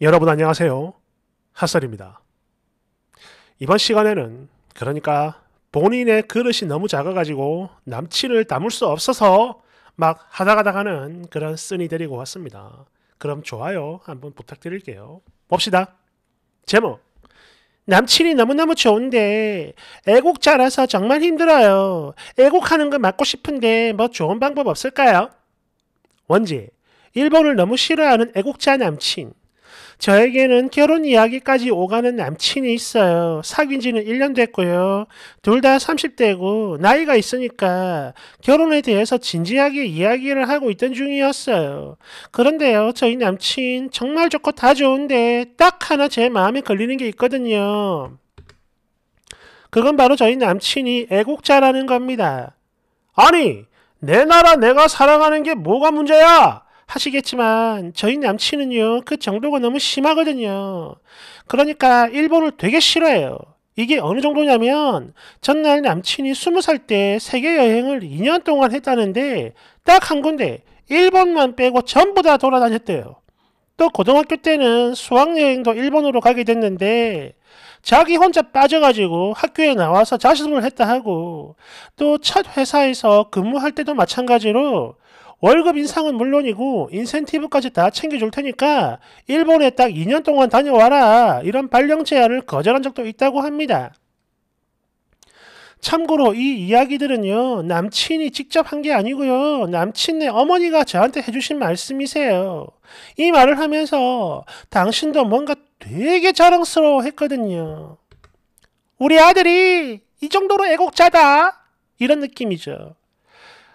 여러분 안녕하세요. 핫설입니다. 이번 시간에는 그러니까 본인의 그릇이 너무 작아가지고 남친을 담을 수 없어서 막 하다가다가는 그런 쓴이 데리고 왔습니다. 그럼 좋아요 한번 부탁드릴게요. 봅시다. 제목 남친이 너무너무 좋은데 애국자라서 정말 힘들어요. 애국하는 거 맞고 싶은데 뭐 좋은 방법 없을까요? 원제 일본을 너무 싫어하는 애국자 남친 저에게는 결혼 이야기까지 오가는 남친이 있어요. 사귄 지는 1년 됐고요. 둘 다 30대고 나이가 있으니까 결혼에 대해서 진지하게 이야기를 하고 있던 중이었어요. 그런데요, 저희 남친 정말 좋고 다 좋은데 딱 하나 제 마음에 걸리는 게 있거든요. 그건 바로 저희 남친이 애국자라는 겁니다. 아니, 내 나라 내가 사랑하는 게 뭐가 문제야? 하시겠지만 저희 남친은요 그 정도가 너무 심하거든요. 그러니까 일본을 되게 싫어해요. 이게 어느 정도냐면 전날 남친이 스무 살 때 세계 여행을 2년 동안 했다는데 딱 한 군데 일본만 빼고 전부 다 돌아다녔대요. 또 고등학교 때는 수학여행도 일본으로 가게 됐는데 자기 혼자 빠져가지고 학교에 나와서 자습을 했다 하고 또 첫 회사에서 근무할 때도 마찬가지로 월급 인상은 물론이고 인센티브까지 다 챙겨줄 테니까 일본에 딱 2년 동안 다녀와라 이런 발령 제안을 거절한 적도 있다고 합니다. 참고로 이 이야기들은요 남친이 직접 한 게 아니고요 남친네 어머니가 저한테 해주신 말씀이세요. 이 말을 하면서 당신도 뭔가 되게 자랑스러워 했거든요. 우리 아들이 이 정도로 애국자다 이런 느낌이죠.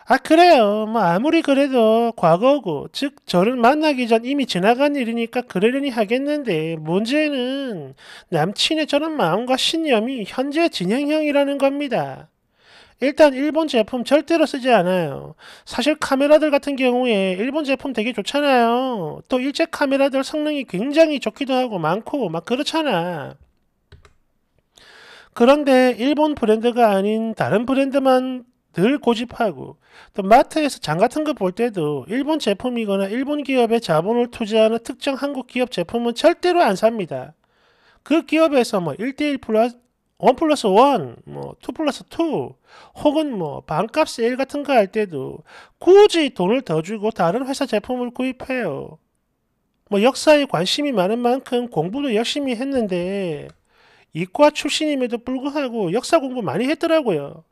아 그래요. 뭐 아무리 그래도 과거고 즉 저를 만나기 전 이미 지나간 일이니까 그러려니 하겠는데 문제는 남친의 저런 마음과 신념이 현재 진행형이라는 겁니다. 일단 일본 제품 절대로 쓰지 않아요. 사실 카메라들 같은 경우에 일본 제품 되게 좋잖아요. 또 일제 카메라들 성능이 굉장히 좋기도 하고 많고 막 그렇잖아. 그런데 일본 브랜드가 아닌 다른 브랜드만 늘 고집하고 또 마트에서 장 같은 거 볼 때도 일본 제품이거나 일본 기업의 자본을 투자하는 특정 한국 기업 제품은 절대로 안 삽니다. 그 기업에서 뭐 1대1 플러스 1 플러스 1, 뭐 2 플러스 2 혹은 뭐 반값 세일 같은 거 할 때도 굳이 돈을 더 주고 다른 회사 제품을 구입해요. 뭐 역사에 관심이 많은 만큼 공부도 열심히 했는데 이과 출신임에도 불구하고 역사 공부 많이 했더라고요.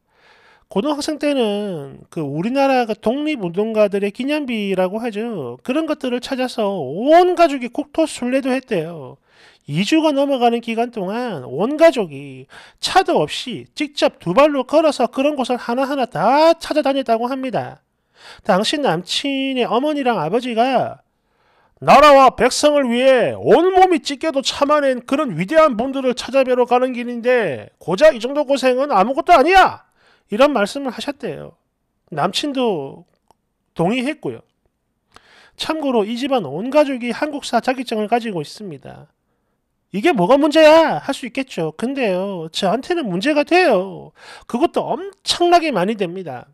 고등학생 때는 그 우리나라 그 독립운동가들의 기념비라고 하죠. 그런 것들을 찾아서 온 가족이 국토순례도 했대요. 2주가 넘어가는 기간 동안 온 가족이 차도 없이 직접 두 발로 걸어서 그런 곳을 하나하나 다 찾아다녔다고 합니다. 당시 남친의 어머니랑 아버지가 나라와 백성을 위해 온몸이 찢겨도 참아낸 그런 위대한 분들을 찾아뵈러 가는 길인데 고작 이 정도 고생은 아무것도 아니야! 이런 말씀을 하셨대요. 남친도 동의했고요. 참고로 이 집안 온 가족이 한국사 자격증을 가지고 있습니다. 이게 뭐가 문제야? 할 수 있겠죠. 근데요, 저한테는 문제가 돼요. 그것도 엄청나게 많이 됩니다.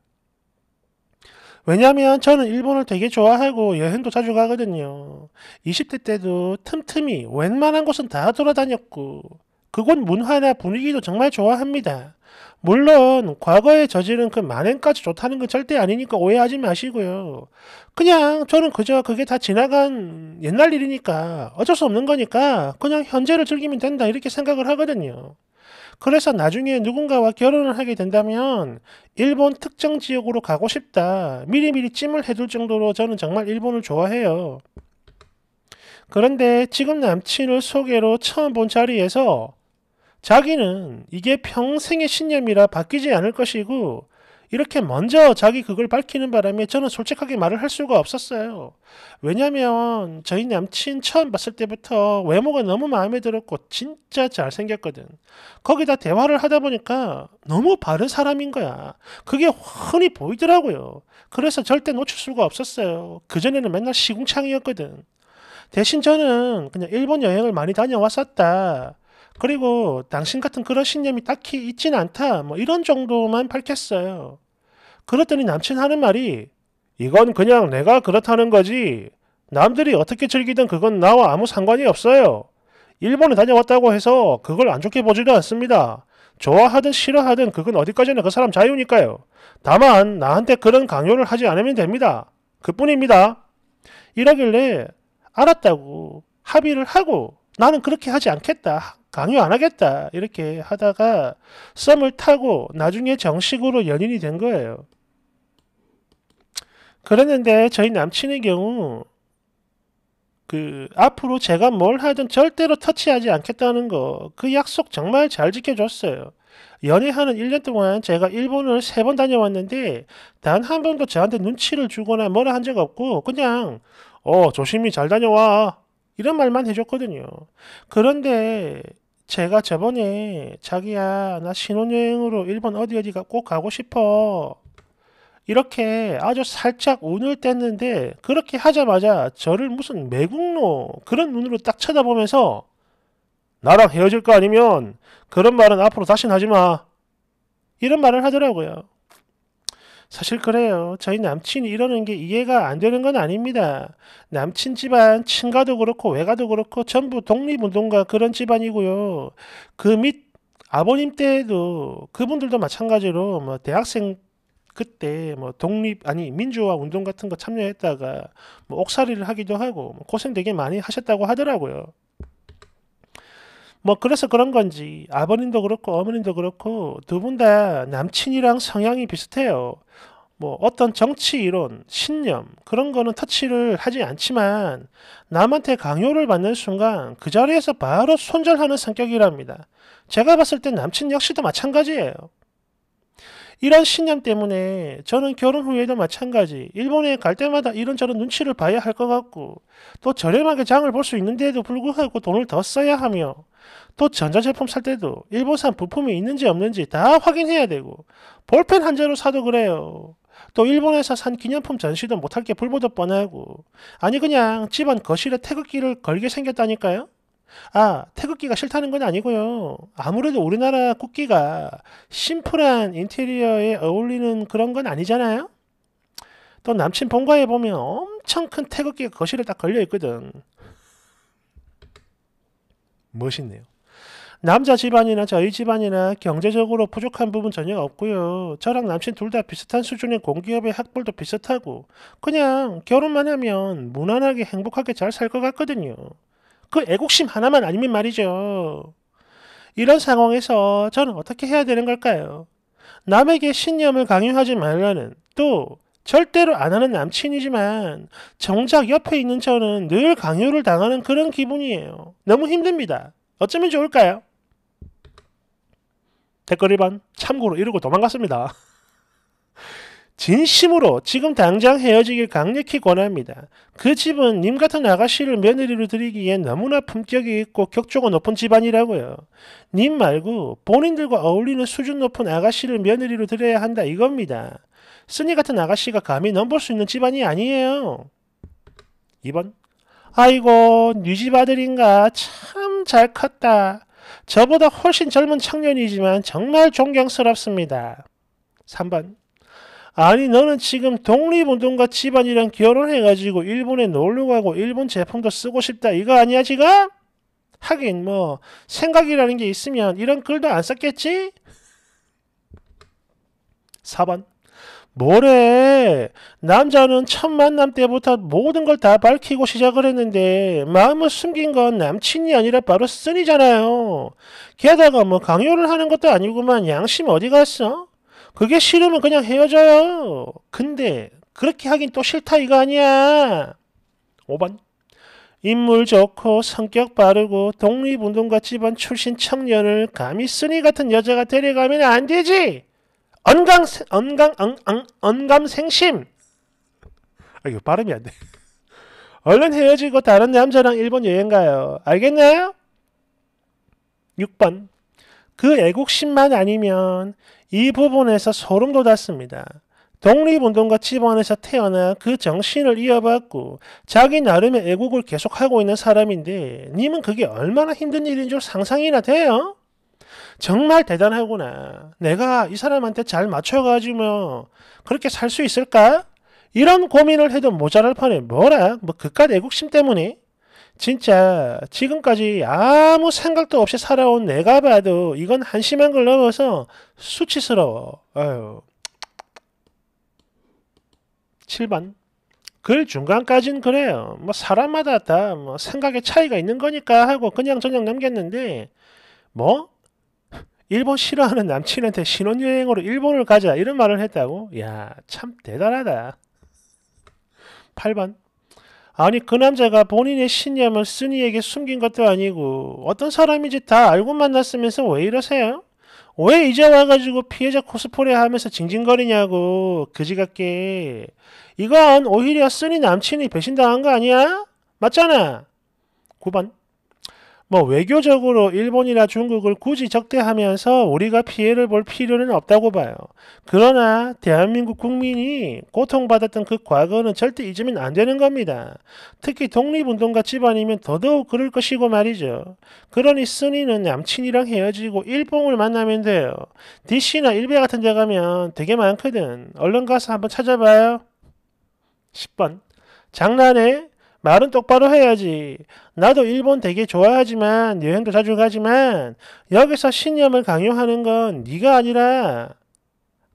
왜냐하면 저는 일본을 되게 좋아하고 여행도 자주 가거든요. 20대 때도 틈틈이 웬만한 곳은 다 돌아다녔고 그곳 문화나 분위기도 정말 좋아합니다. 물론 과거에 저지른 그 만행까지 좋다는 건 절대 아니니까 오해하지 마시고요. 그냥 저는 그저 그게 다 지나간 옛날 일이니까 어쩔 수 없는 거니까 그냥 현재를 즐기면 된다 이렇게 생각을 하거든요. 그래서 나중에 누군가와 결혼을 하게 된다면 일본 특정 지역으로 가고 싶다 미리미리 찜을 해둘 정도로 저는 정말 일본을 좋아해요. 그런데 지금 남친을 소개로 처음 본 자리에서 자기는 이게 평생의 신념이라 바뀌지 않을 것이고 이렇게 먼저 자기 그걸 밝히는 바람에 저는 솔직하게 말을 할 수가 없었어요. 왜냐면 저희 남친 처음 봤을 때부터 외모가 너무 마음에 들었고 진짜 잘생겼거든. 거기다 대화를 하다 보니까 너무 바른 사람인 거야. 그게 훤히 보이더라고요. 그래서 절대 놓칠 수가 없었어요. 그전에는 맨날 시궁창이었거든. 대신 저는 그냥 일본 여행을 많이 다녀왔었다. 그리고 당신 같은 그런 신념이 딱히 있진 않다. 뭐 이런 정도만 밝혔어요. 그랬더니 남친 하는 말이 이건 그냥 내가 그렇다는 거지. 남들이 어떻게 즐기든 그건 나와 아무 상관이 없어요. 일본에 다녀왔다고 해서 그걸 안 좋게 보지도 않습니다. 좋아하든 싫어하든 그건 어디까지나 그 사람 자유니까요. 다만 나한테 그런 강요를 하지 않으면 됩니다. 그뿐입니다. 이러길래 알았다고 합의를 하고 나는 그렇게 하지 않겠다. 강요 안 하겠다. 이렇게 하다가 썸을 타고 나중에 정식으로 연인이 된 거예요. 그랬는데 저희 남친의 경우 그 앞으로 제가 뭘 하든 절대로 터치하지 않겠다는 거 그 약속 정말 잘 지켜줬어요. 연애하는 1년 동안 제가 일본을 3번 다녀왔는데 단 한 번도 저한테 눈치를 주거나 뭐라 한 적 없고 그냥 어 조심히 잘 다녀와 이런 말만 해줬거든요. 그런데 제가 저번에 자기야 나 신혼여행으로 일본 어디 어디 꼭 가고 싶어 이렇게 아주 살짝 운을 뗐는데 그렇게 하자마자 저를 무슨 매국노 그런 눈으로 딱 쳐다보면서 나랑 헤어질 거 아니면 그런 말은 앞으로 다시는 하지 마 이런 말을 하더라고요. 사실 그래요. 저희 남친이 이러는 게 이해가 안 되는 건 아닙니다. 남친 집안, 친가도 그렇고 외가도 그렇고 전부 독립운동가 그런 집안이고요. 그 밑 아버님 때에도 그분들도 마찬가지로 뭐 대학생 그때 뭐 독립 아니 민주화 운동 같은 거 참여했다가 뭐 옥살이를 하기도 하고 뭐 고생 되게 많이 하셨다고 하더라고요. 뭐 그래서 그런 건지 아버님도 그렇고 어머님도 그렇고 두 분 다 남친이랑 성향이 비슷해요. 뭐 어떤 정치 이론, 신념 그런 거는 터치를 하지 않지만 남한테 강요를 받는 순간 그 자리에서 바로 손절하는 성격이랍니다. 제가 봤을 때 남친 역시도 마찬가지예요. 이런 신념 때문에 저는 결혼 후에도 마찬가지 일본에 갈 때마다 이런저런 눈치를 봐야 할 것 같고 또 저렴하게 장을 볼 수 있는데도 불구하고 돈을 더 써야 하며 또 전자제품 살 때도 일본산 부품이 있는지 없는지 다 확인해야 되고 볼펜 한 자루 사도 그래요. 또 일본에서 산 기념품 전시도 못할 게 불보듯 뻔하고 아니 그냥 집안 거실에 태극기를 걸게 생겼다니까요. 아, 태극기가 싫다는 건 아니고요. 아무래도 우리나라 국기가 심플한 인테리어에 어울리는 그런 건 아니잖아요? 또 남친 본가에 보면 엄청 큰 태극기가 거실에 딱 걸려 있거든. 멋있네요. 남자 집안이나 저희 집안이나 경제적으로 부족한 부분 전혀 없고요. 저랑 남친 둘 다 비슷한 수준의 공기업의 학벌도 비슷하고 그냥 결혼만 하면 무난하게 행복하게 잘 살 것 같거든요. 그 애국심 하나만 아니면 말이죠. 이런 상황에서 저는 어떻게 해야 되는 걸까요? 남에게 신념을 강요하지 말라는 또 절대로 안 하는 남친이지만 정작 옆에 있는 저는 늘 강요를 당하는 그런 기분이에요. 너무 힘듭니다. 어쩌면 좋을까요? 댓글 1번 참고로 이러고 도망갔습니다. 진심으로 지금 당장 헤어지길 강력히 권합니다. 그 집은 님 같은 아가씨를 며느리로 드리기엔 너무나 품격이 있고 격조가 높은 집안이라고요. 님 말고 본인들과 어울리는 수준 높은 아가씨를 며느리로 드려야 한다 이겁니다. 쓰니 같은 아가씨가 감히 넘볼 수 있는 집안이 아니에요. 2번 아이고 뉴집 네 아들인가 참 잘 컸다. 저보다 훨씬 젊은 청년이지만 정말 존경스럽습니다. 3번 아니 너는 지금 독립운동가 집안이랑 결혼해가지고 일본에 놀러가고 일본 제품도 쓰고 싶다 이거 아니야 지금? 하긴 뭐 생각이라는 게 있으면 이런 글도 안 썼겠지? 4번 뭐래 남자는 첫 만남 때부터 모든 걸 다 밝히고 시작을 했는데 마음을 숨긴 건 남친이 아니라 바로 쓴이잖아요 게다가 뭐 강요를 하는 것도 아니구만 양심 어디 갔어? 그게 싫으면 그냥 헤어져요. 근데 그렇게 하긴 또 싫다 이거 아니야. 5번. 인물 좋고 성격 바르고 독립운동가 집안 출신 청년을 감히 쓰니 같은 여자가 데려가면 안 되지. 언강 언강 언, 언, 감생심. 아 이거 발음이 안 돼. 얼른 헤어지고 다른 남자랑 일본 여행 가요. 알겠나요? 6번. 그 애국심만 아니면 이 부분에서 소름 돋았습니다. 독립운동가 집안에서 태어나 그 정신을 이어받고 자기 나름의 애국을 계속하고 있는 사람인데 님은 그게 얼마나 힘든 일인 줄 상상이나 돼요? 정말 대단하구나. 내가 이 사람한테 잘 맞춰가지고 그렇게 살 수 있을까? 이런 고민을 해도 모자랄 판에 뭐라? 뭐 그깟 애국심 때문에? 진짜 지금까지 아무 생각도 없이 살아온 내가 봐도 이건 한심한 걸 넘어서 수치스러워. 아유. 7번. 글 중간까진 그래요. 뭐 사람마다 다 뭐 생각의 차이가 있는 거니까 하고 그냥 저냥 남겼는데 뭐? 일본 싫어하는 남친한테 신혼여행으로 일본을 가자 이런 말을 했다고? 야참 대단하다. 8번. 아니 그 남자가 본인의 신념을 쓰니에게 숨긴 것도 아니고 어떤 사람인지 다 알고 만났으면서 왜 이러세요? 왜 이제 와가지고 피해자 코스프레 하면서 징징거리냐고 그지같게 이건 오히려 쓰니 남친이 배신당한 거 아니야? 맞잖아 9번 뭐 외교적으로 일본이나 중국을 굳이 적대하면서 우리가 피해를 볼 필요는 없다고 봐요. 그러나 대한민국 국민이 고통받았던 그 과거는 절대 잊으면 안 되는 겁니다. 특히 독립운동가 집안이면 더더욱 그럴 것이고 말이죠. 그러니 쓰니는 남친이랑 헤어지고 일본을 만나면 돼요. DC나 일베 같은 데 가면 되게 많거든. 얼른 가서 한번 찾아봐요. 10번 장난해? 말은 똑바로 해야지. 나도 일본 되게 좋아하지만 여행도 자주 가지만 여기서 신념을 강요하는 건 네가 아니라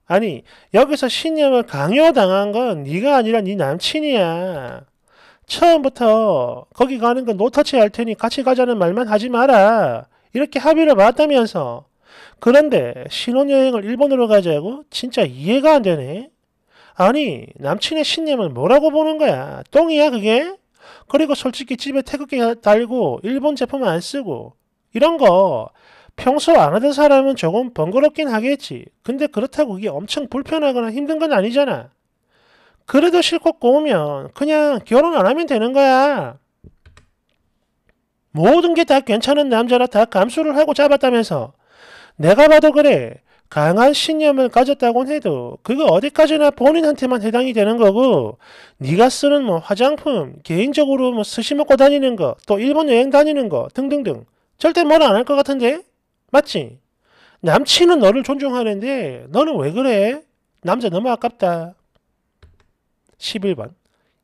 아니 여기서 신념을 강요당한 건 네가 아니라 네 남친이야. 처음부터 거기 가는 건 노터치 할 테니 같이 가자는 말만 하지 마라. 이렇게 합의를 봤다면서. 그런데 신혼여행을 일본으로 가자고? 진짜 이해가 안 되네. 아니 남친의 신념을 뭐라고 보는 거야? 똥이야 그게? 그리고 솔직히 집에 태극기 달고 일본 제품 안 쓰고 이런 거 평소 안 하던 사람은 조금 번거롭긴 하겠지. 근데 그렇다고 이게 엄청 불편하거나 힘든 건 아니잖아. 그래도 실컷 꼬우면 그냥 결혼 안 하면 되는 거야. 모든 게 다 괜찮은 남자라 다 감수를 하고 잡았다면서. 내가 봐도 그래. 강한 신념을 가졌다곤 해도 그거 어디까지나 본인한테만 해당이 되는 거고 네가 쓰는 뭐 화장품, 개인적으로 뭐 스시 먹고 다니는 거, 또 일본 여행 다니는 거 등등등 절대 뭐라 안할 것 같은데? 맞지? 남친은 너를 존중하는데 너는 왜 그래? 남자 너무 아깝다. 11번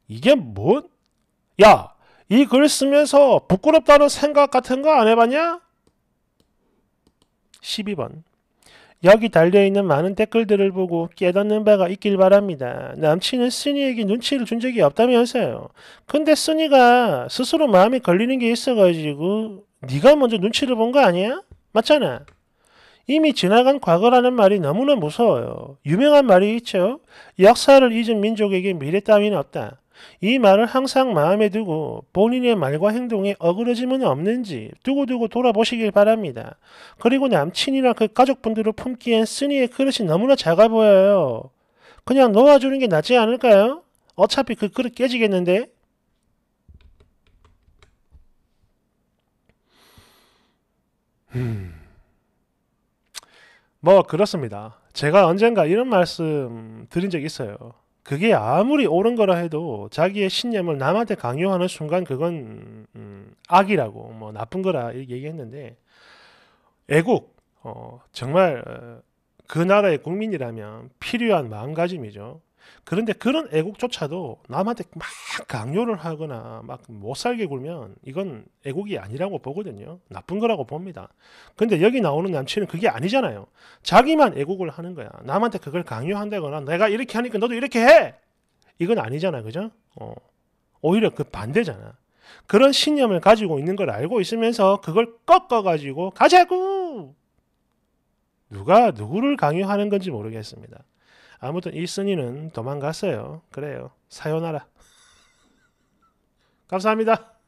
이게 뭔? 야! 이 글 쓰면서 부끄럽다는 생각 같은 거 안 해봤냐? 12번 여기 달려있는 많은 댓글들을 보고 깨닫는 바가 있길 바랍니다. 남친은 쓰니에게 눈치를 준 적이 없다면서요. 근데 쓰니가 스스로 마음에 걸리는 게 있어가지고 네가 먼저 눈치를 본 거 아니야? 맞잖아. 이미 지나간 과거라는 말이 너무나 무서워요. 유명한 말이 있죠. 역사를 잊은 민족에게 미래 따윈 없다. 이 말을 항상 마음에 두고 본인의 말과 행동에 어그러짐은 없는지 두고두고 돌아보시길 바랍니다. 그리고 남친이나 그 가족분들을 품기엔 쓰니의 그릇이 너무나 작아 보여요. 그냥 놓아주는 게 낫지 않을까요? 어차피 그 그릇 깨지겠는데? 음. 뭐 그렇습니다. 제가 언젠가 이런 말씀 드린 적 있어요. 그게 아무리 옳은 거라 해도 자기의 신념을 남한테 강요하는 순간 그건 음, 악이라고 뭐 나쁜 거라 얘기했는데 애국 어, 정말 어, 그 나라의 국민이라면 필요한 마음가짐이죠. 그런데 그런 애국조차도 남한테 막 강요를 하거나 막못 살게 굴면 이건 애국이 아니라고 보거든요. 나쁜 거라고 봅니다. 근데 여기 나오는 남친은 그게 아니잖아요. 자기만 애국을 하는 거야. 남한테 그걸 강요한다거나 내가 이렇게 하니까 너도 이렇게 해! 이건 아니잖아. 그죠? 어. 오히려 그 반대잖아. 그런 신념을 가지고 있는 걸 알고 있으면서 그걸 꺾어가지고 가자고! 누가 누구를 강요하는 건지 모르겠습니다. 아무튼 이순이는 도망갔어요. 그래요. 사요나라. 감사합니다.